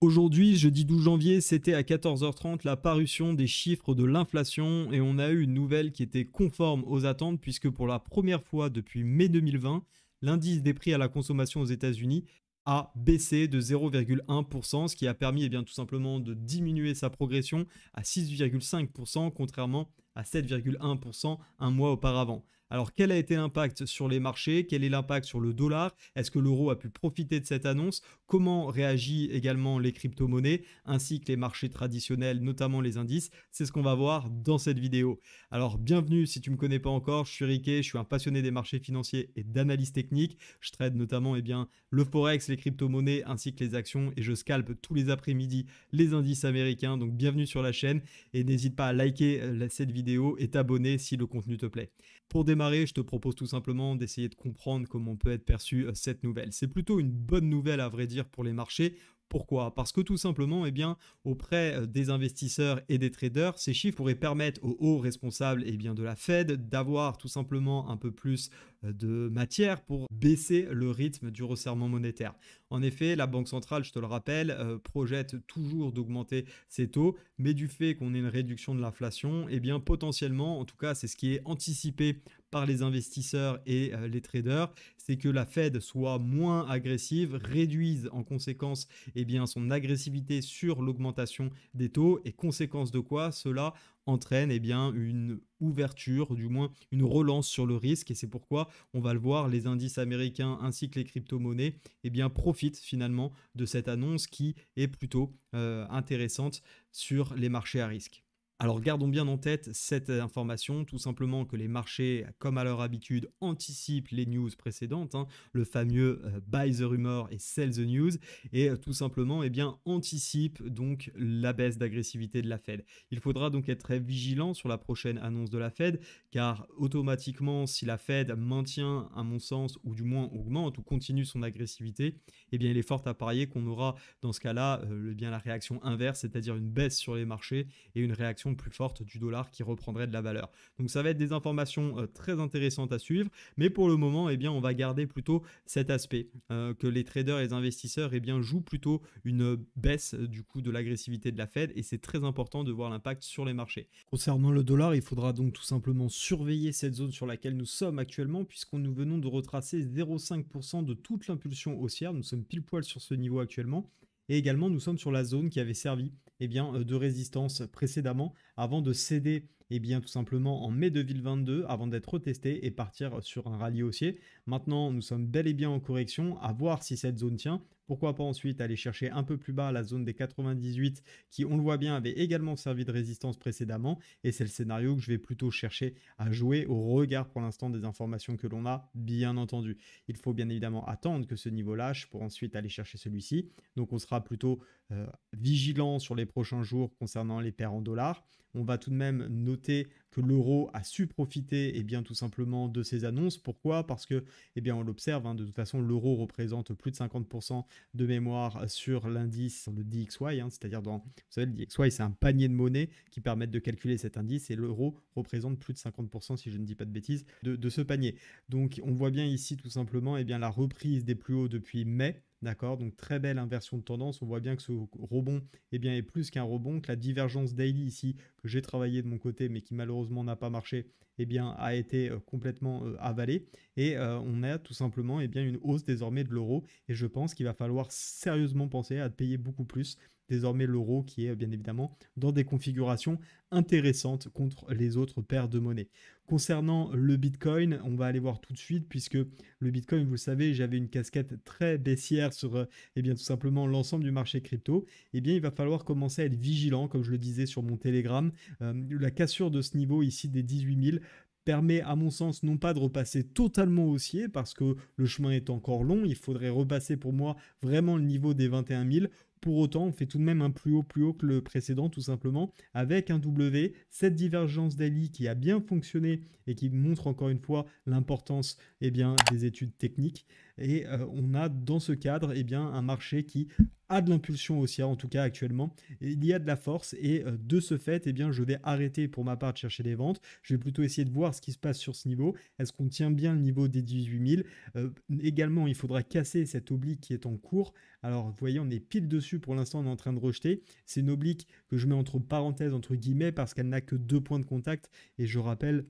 Aujourd'hui, jeudi 12 janvier, c'était à 14h30 la parution des chiffres de l'inflation et on a eu une nouvelle qui était conforme aux attentes puisque pour la première fois depuis mai 2020, l'indice des prix à la consommation aux États-Unis a baissé de 0,1%, ce qui a permis eh bien, tout simplement de diminuer sa progression à 6,5%, contrairement à 7,1% un mois auparavant. Alors quel a été l'impact sur les marchés Quel est l'impact sur le dollar Est-ce que l'euro a pu profiter de cette annonce Comment réagit également les crypto-monnaies ainsi que les marchés traditionnels, notamment les indices C'est ce qu'on va voir dans cette vidéo. Alors bienvenue si tu ne me connais pas encore, je suis Riquet, je suis un passionné des marchés financiers et d'analyse technique. Je trade notamment eh bien, le forex, les crypto-monnaies ainsi que les actions et je scalpe tous les après-midi les indices américains. Donc bienvenue sur la chaîne et n'hésite pas à liker euh, cette vidéo et t'abonner si le contenu te plaît. Pour je te propose tout simplement d'essayer de comprendre comment peut être perçue euh, cette nouvelle. C'est plutôt une bonne nouvelle à vrai dire pour les marchés. Pourquoi Parce que tout simplement, eh bien, auprès euh, des investisseurs et des traders, ces chiffres pourraient permettre aux hauts responsables eh bien, de la Fed d'avoir tout simplement un peu plus euh, de matière pour baisser le rythme du resserrement monétaire. En effet, la Banque centrale, je te le rappelle, projette toujours d'augmenter ses taux, mais du fait qu'on ait une réduction de l'inflation, eh bien potentiellement, en tout cas c'est ce qui est anticipé par les investisseurs et euh, les traders, c'est que la Fed soit moins agressive, réduise en conséquence eh bien, son agressivité sur l'augmentation des taux et conséquence de quoi cela entraîne eh bien, une ouverture, du moins une relance sur le risque. Et c'est pourquoi on va le voir, les indices américains ainsi que les crypto-monnaies eh bien, profitent finalement de cette annonce qui est plutôt euh, intéressante sur les marchés à risque. Alors gardons bien en tête cette information, tout simplement que les marchés, comme à leur habitude, anticipent les news précédentes, hein. le fameux euh, buy the rumor et sell the news, et euh, tout simplement eh bien, anticipent donc la baisse d'agressivité de la Fed. Il faudra donc être très vigilant sur la prochaine annonce de la Fed, car automatiquement, si la Fed maintient, à mon sens, ou du moins augmente ou continue son agressivité, eh bien, il est fort à parier qu'on aura dans ce cas-là euh, bien la réaction inverse, c'est-à-dire une baisse sur les marchés et une réaction plus forte du dollar qui reprendrait de la valeur. Donc ça va être des informations euh, très intéressantes à suivre, mais pour le moment, eh bien, on va garder plutôt cet aspect euh, que les traders et les investisseurs eh bien, jouent plutôt une baisse euh, du coup de l'agressivité de la Fed et c'est très important de voir l'impact sur les marchés. Concernant le dollar, il faudra donc tout simplement surveiller cette zone sur laquelle nous sommes actuellement puisqu'on nous venons de retracer 0,5% de toute l'impulsion haussière. Nous sommes pile poil sur ce niveau actuellement et également nous sommes sur la zone qui avait servi eh bien, euh, de résistance précédemment avant de céder eh bien tout simplement en mai 2022 avant d'être retesté et partir sur un rallye haussier. Maintenant, nous sommes bel et bien en correction, à voir si cette zone tient. Pourquoi pas ensuite aller chercher un peu plus bas la zone des 98 qui, on le voit bien, avait également servi de résistance précédemment. Et c'est le scénario que je vais plutôt chercher à jouer au regard pour l'instant des informations que l'on a, bien entendu. Il faut bien évidemment attendre que ce niveau lâche pour ensuite aller chercher celui-ci. Donc on sera plutôt euh, vigilant sur les prochains jours concernant les paires en dollars. On va tout de même noter que l'euro a su profiter et eh bien, tout simplement de ces annonces. Pourquoi Parce que, eh bien, on l'observe, hein, de toute façon, l'euro représente plus de 50% de mémoire sur l'indice, le DXY, hein. c'est-à-dire dans, vous savez, le DXY, c'est un panier de monnaie qui permettent de calculer cet indice et l'euro représente plus de 50%, si je ne dis pas de bêtises, de, ce panier. Donc, on voit bien ici tout simplement eh bien, la reprise des plus hauts depuis mai. D'accord Donc très belle inversion de tendance. On voit bien que ce rebond eh bien, est plus qu'un rebond, que la divergence daily ici j'ai travaillé de mon côté mais qui malheureusement n'a pas marché, et eh bien, a été euh, complètement euh, avalé. Et euh, on a tout simplement et eh bien, une hausse désormais de l'euro. Et je pense qu'il va falloir sérieusement penser à payer beaucoup plus désormais l'euro qui est bien évidemment dans des configurations intéressantes contre les autres paires de monnaie Concernant le Bitcoin, on va aller voir tout de suite puisque le Bitcoin, vous le savez, j'avais une casquette très baissière sur et eh bien tout simplement l'ensemble du marché crypto. et bien, il va falloir commencer à être vigilant, comme je le disais sur mon Telegram, euh, la cassure de ce niveau ici des 18 000 permet à mon sens non pas de repasser totalement haussier parce que le chemin est encore long, il faudrait repasser pour moi vraiment le niveau des 21 000. Pour autant, on fait tout de même un plus haut plus haut que le précédent tout simplement avec un W, cette divergence d'Ali qui a bien fonctionné et qui montre encore une fois l'importance eh des études techniques. Et euh, on a dans ce cadre eh bien, un marché qui a de l'impulsion aussi, hein, en tout cas actuellement. Il y a de la force et euh, de ce fait, eh bien, je vais arrêter pour ma part de chercher des ventes. Je vais plutôt essayer de voir ce qui se passe sur ce niveau. Est-ce qu'on tient bien le niveau des 18 000 euh, Également, il faudra casser cette oblique qui est en cours. Alors, vous voyez, on est pile dessus pour l'instant, on est en train de rejeter. C'est une oblique que je mets entre parenthèses, entre guillemets, parce qu'elle n'a que deux points de contact. Et je rappelle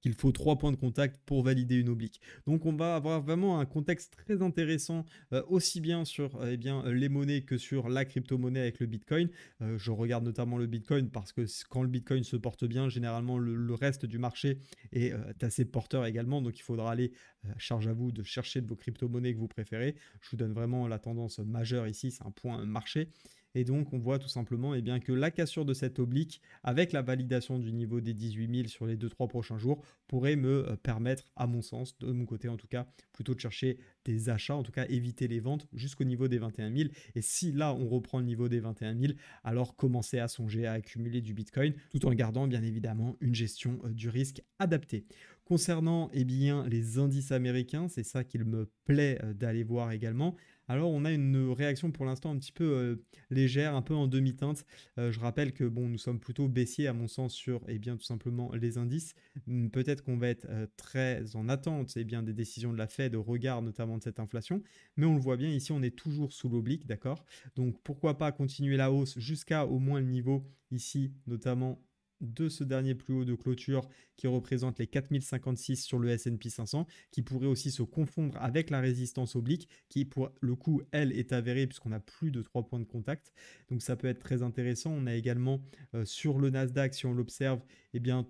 qu'il faut trois points de contact pour valider une oblique. Donc on va avoir vraiment un contexte très intéressant, euh, aussi bien sur euh, eh bien, euh, les monnaies que sur la crypto-monnaie avec le Bitcoin. je regarde notamment le Bitcoin parce que quand le Bitcoin se porte bien, généralement le, le reste du marché est assez porteur également. Donc il faudra aller, charge à vous, de chercher de vos crypto-monnaies que vous préférez. Je vous donne vraiment la tendance majeure ici, c'est un point marché. Et donc, on voit tout simplement eh bien, que la cassure de cette oblique, avec la validation du niveau des 18 000 sur les 2-3 prochains jours, pourrait me euh, permettre, à mon sens, de mon côté en tout cas, plutôt de chercher des achats, en tout cas éviter les ventes jusqu'au niveau des 21 000. Et si là on reprend le niveau des 21 000, alors commencer à songer à accumuler du Bitcoin tout en gardant bien évidemment une gestion euh, du risque adaptée. Concernant et eh bien, les indices américains, c'est ça qu'il me plaît euh, d'aller voir également. Alors on a une réaction pour l'instant un petit peu légère, un peu en demi-teinte. je rappelle que bon, nous sommes plutôt baissiers à mon sens sur et eh bien, tout simplement les indices. Hmm, peut-être qu'on va être euh, très en attente eh bien, des décisions de la Fed au regard notamment de cette inflation, mais on le voit bien ici, on est toujours sous l'oblique, d'accord Donc pourquoi pas continuer la hausse jusqu'à au moins le niveau ici, notamment de ce dernier plus haut de clôture qui représente les 4056 sur le S&P 500 qui pourrait aussi se confondre avec la résistance oblique qui pour le coup elle est avérée puisqu'on a plus de 3 points de contact donc ça peut être très intéressant on a également euh, sur le Nasdaq si on l'observe eh bien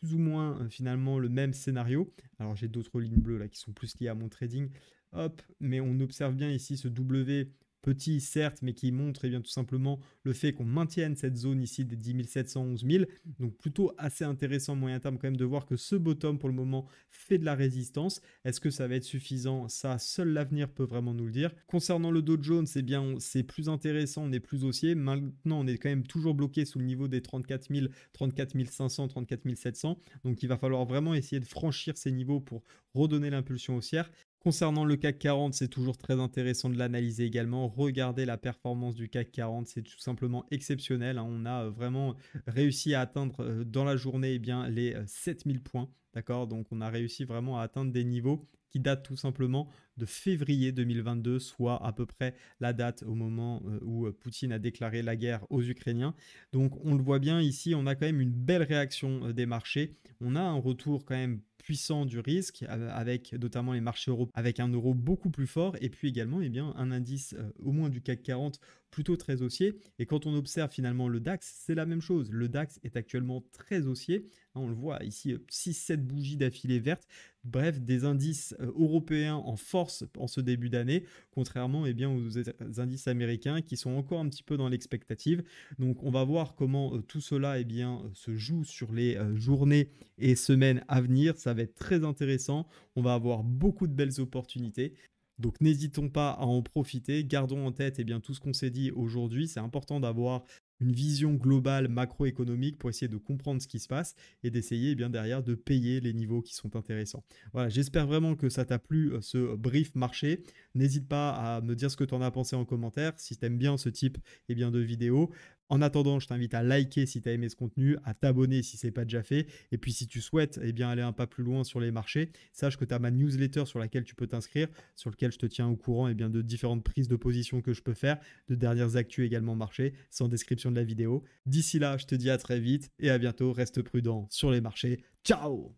plus ou moins euh, finalement le même scénario. Alors j'ai d'autres lignes bleues là qui sont plus liées à mon trading. Hop, mais on observe bien ici ce W petit certes, mais qui montre eh bien, tout simplement le fait qu'on maintienne cette zone ici des 10 711 000. Donc plutôt assez intéressant moyen terme quand même de voir que ce bottom pour le moment fait de la résistance. Est-ce que ça va être suffisant Ça, seul l'avenir peut vraiment nous le dire. Concernant le Dow Jones, c'est eh bien c'est plus intéressant, on est plus haussier. Maintenant, on est quand même toujours bloqué sous le niveau des 34 000, 34 500, 34 700. Donc il va falloir vraiment essayer de franchir ces niveaux pour redonner l'impulsion haussière. Concernant le CAC 40, c'est toujours très intéressant de l'analyser également. Regardez la performance du CAC 40, c'est tout simplement exceptionnel. Hein. On a euh, vraiment euh, réussi à atteindre euh, dans la journée eh bien, les 7000 points. D'accord Donc on a réussi vraiment à atteindre des niveaux qui datent tout simplement de février 2022, soit à peu près la date au moment où Poutine a déclaré la guerre aux Ukrainiens. Donc on le voit bien ici, on a quand même une belle réaction des marchés. On a un retour quand même puissant du risque, avec notamment les marchés européens avec un euro beaucoup plus fort, et puis également eh bien, un indice euh, au moins du CAC 40 plutôt très haussier. Et quand on observe finalement le DAX, c'est la même chose. Le DAX est actuellement très haussier. On le voit ici, 6-7 euh, bougies d'affilée vertes. Bref, des indices euh, européens en force en ce début d'année, contrairement eh bien, aux indices américains qui sont encore un petit peu dans l'expectative. Donc on va voir comment euh, tout cela eh bien, euh, se joue sur les journées et semaines à venir. Ça va être très intéressant. On va avoir beaucoup de belles opportunités. Donc n'hésitons pas à en profiter, gardons en tête eh bien, tout ce qu'on s'est dit aujourd'hui, c'est important d'avoir une vision globale macroéconomique pour essayer de comprendre ce qui se passe et d'essayer eh bien derrière de payer les niveaux qui sont intéressants. Voilà, j'espère vraiment que ça t'a plu euh, ce brief marché. N'hésite pas à me dire ce que tu en as pensé en commentaire si tu aimes bien ce type et eh bien, de vidéo. En attendant, je t'invite à liker si tu as aimé ce contenu, à t'abonner si ce n'est pas déjà fait. Et puis si tu souhaites eh bien, aller un pas plus loin sur les marchés, sache que tu as ma newsletter sur laquelle tu peux t'inscrire, sur laquelle je te tiens au courant et eh bien, de différentes prises de position que je peux faire, de dernières actus également marché, sans description de la vidéo. D'ici là, je te dis à très vite et à bientôt. Reste prudent sur les marchés. Ciao